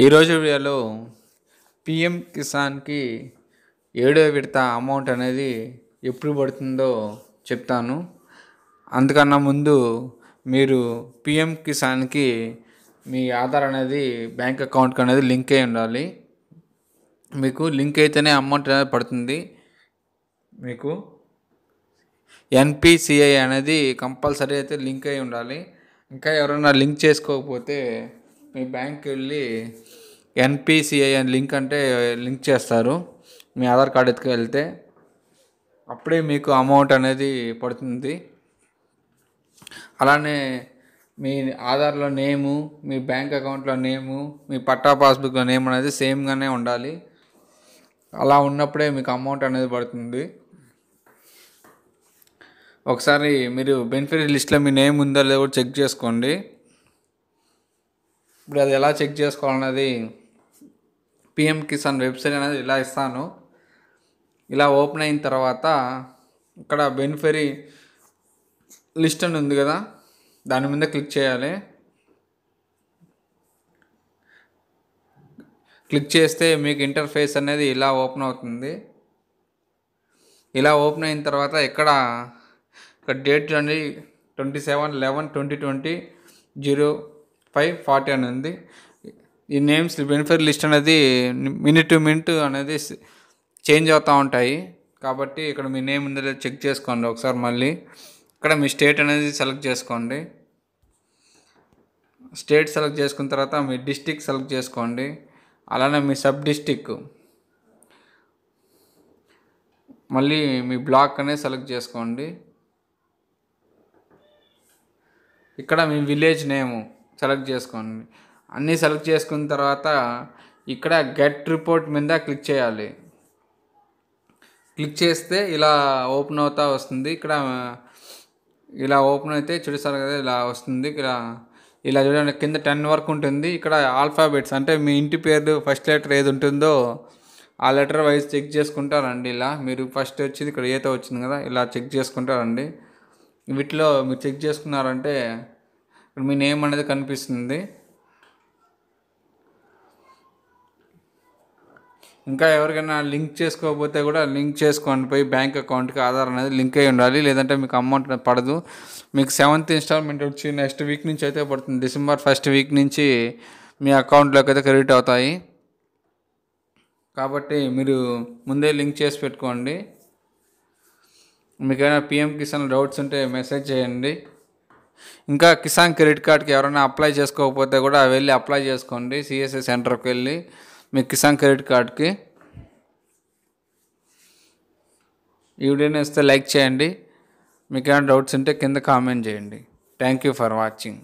ఈరోజు వీడియోలో పిఎం కిసాన్కి ఏడో విడత అమౌంట్ అనేది ఎప్పుడు పడుతుందో చెప్తాను అందుకన్నా ముందు మీరు పిఎం కిసాన్కి మీ ఆధార్ అనేది బ్యాంక్ అకౌంట్కి అనేది లింక్ అయి ఉండాలి మీకు లింక్ అయితేనే అమౌంట్ అనేది పడుతుంది మీకు ఎన్పిసిఐ అనేది కంపల్సరీ అయితే లింక్ అయి ఉండాలి ఇంకా ఎవరైనా లింక్ చేసుకోకపోతే మీ బ్యాంక్కి వెళ్ళి ఎన్పిసిఐ అని లింక్ అంటే లింక్ చేస్తారు మీ ఆధార్ కార్డు ఎత్తుకు వెళ్తే అప్పుడే మీకు అమౌంట్ అనేది పడుతుంది అలానే మీ ఆధార్లో నేము మీ బ్యాంక్ అకౌంట్లో నేము మీ పట్టా పాస్బుక్లో నేమ్ అనేది సేమ్గానే ఉండాలి అలా ఉన్నప్పుడే మీకు అమౌంట్ అనేది పడుతుంది ఒకసారి మీరు బెనిఫిట్ లిస్ట్లో మీ నేమ్ ఉందో లేదో చెక్ చేసుకోండి ఇప్పుడు అది ఎలా చెక్ చేసుకోవాలన్నది పిఎం కిసాన్ వెబ్సైట్ అనేది ఇలా ఇస్తాను ఇలా ఓపెన్ అయిన తర్వాత ఇక్కడ బెనిఫిరీ లిస్ట్ అని ఉంది కదా దాని మీద క్లిక్ చేయాలి క్లిక్ చేస్తే మీకు ఇంటర్ఫేస్ అనేది ఇలా ఓపెన్ అవుతుంది ఇలా ఓపెన్ అయిన తర్వాత ఇక్కడ ఇక్కడ డేట్ అనేది twenty seven eleven twenty twenty zero five forty అని ఉంది ఈ నేమ్స్ బెనిఫిట్ లిస్ట్ అనేది మినిట్ టు మినిట్ అనేది చేంజ్ అవుతూ ఉంటాయి కాబట్టి ఇక్కడ మీ నేమ్ ఉందో చెక్ చేసుకోండి ఒకసారి మళ్ళీ ఇక్కడ మీ స్టేట్ అనేది సెలెక్ట్ చేసుకోండి స్టేట్ సెలెక్ట్ చేసుకున్న తర్వాత మీ డిస్టిక్ సెలెక్ట్ చేసుకోండి అలానే మీ సబ్ డిస్టిక్ మళ్ళీ మీ బ్లాక్ అనేది సెలెక్ట్ చేసుకోండి ఇక్కడ మీ విలేజ్ నేము సెలెక్ట్ చేసుకోండి అన్నీ సెలెక్ట్ చేసుకున్న తర్వాత ఇక్కడ గెట్ రిపోర్ట్ మీద క్లిక్ చేయాలి క్లిక్ చేస్తే ఇలా ఓపెన్ అవుతా వస్తుంది ఇక్కడ ఇలా ఓపెన్ అయితే చూసారు కదా ఇలా వస్తుంది ఇక్కడ ఇలా చూడండి కింద టెన్ వరకు ఉంటుంది ఇక్కడ ఆల్ఫాబెట్స్ అంటే మీ ఇంటి పేరు ఫస్ట్ లెటర్ ఏది ఉంటుందో ఆ లెటర్ వైజ్ చెక్ చేసుకుంటారండి ఇలా మీరు ఫస్ట్ వచ్చేది ఇక్కడ ఏతో వచ్చింది కదా ఇలా చెక్ చేసుకుంటారండి వీటిలో మీరు చెక్ చేసుకున్నారంటే ఇక్కడ మీ నేమ్ అనేది కనిపిస్తుంది ఇంకా ఎవరికైనా లింక్ చేసుకోకపోతే కూడా లింక్ చేసుకోండి పోయి బ్యాంక్ అకౌంట్కి ఆధార్ అనేది లింక్ అయి ఉండాలి లేదంటే మీకు అమౌంట్ పడదు మీకు సెవెంత్ ఇన్స్టాల్మెంట్ వచ్చి నెక్స్ట్ వీక్ నుంచి అయితే పడుతుంది డిసెంబర్ ఫస్ట్ వీక్ నుంచి మీ అకౌంట్లోకి అయితే క్రెడిట్ అవుతాయి కాబట్టి మీరు ముందే లింక్ చేసి పెట్టుకోండి మీకైనా పిఎం కిసాన్ డౌట్స్ ఉంటే మెసేజ్ చేయండి ఇంకా కిసాన్ క్రెడిట్ కార్డ్కి ఎవరైనా అప్లై చేసుకోకపోతే కూడా వెళ్ళి అప్లై చేసుకోండి సిఎస్ఏ సెంటర్కి వెళ్ళి మీ కిసాన్ క్రెడిట్ కార్డ్కి ఈ వీడియోని ఇస్తే లైక్ చేయండి మీకు ఏమైనా డౌట్స్ ఉంటే కింద కామెంట్ చేయండి థ్యాంక్ యూ ఫర్ వాచింగ్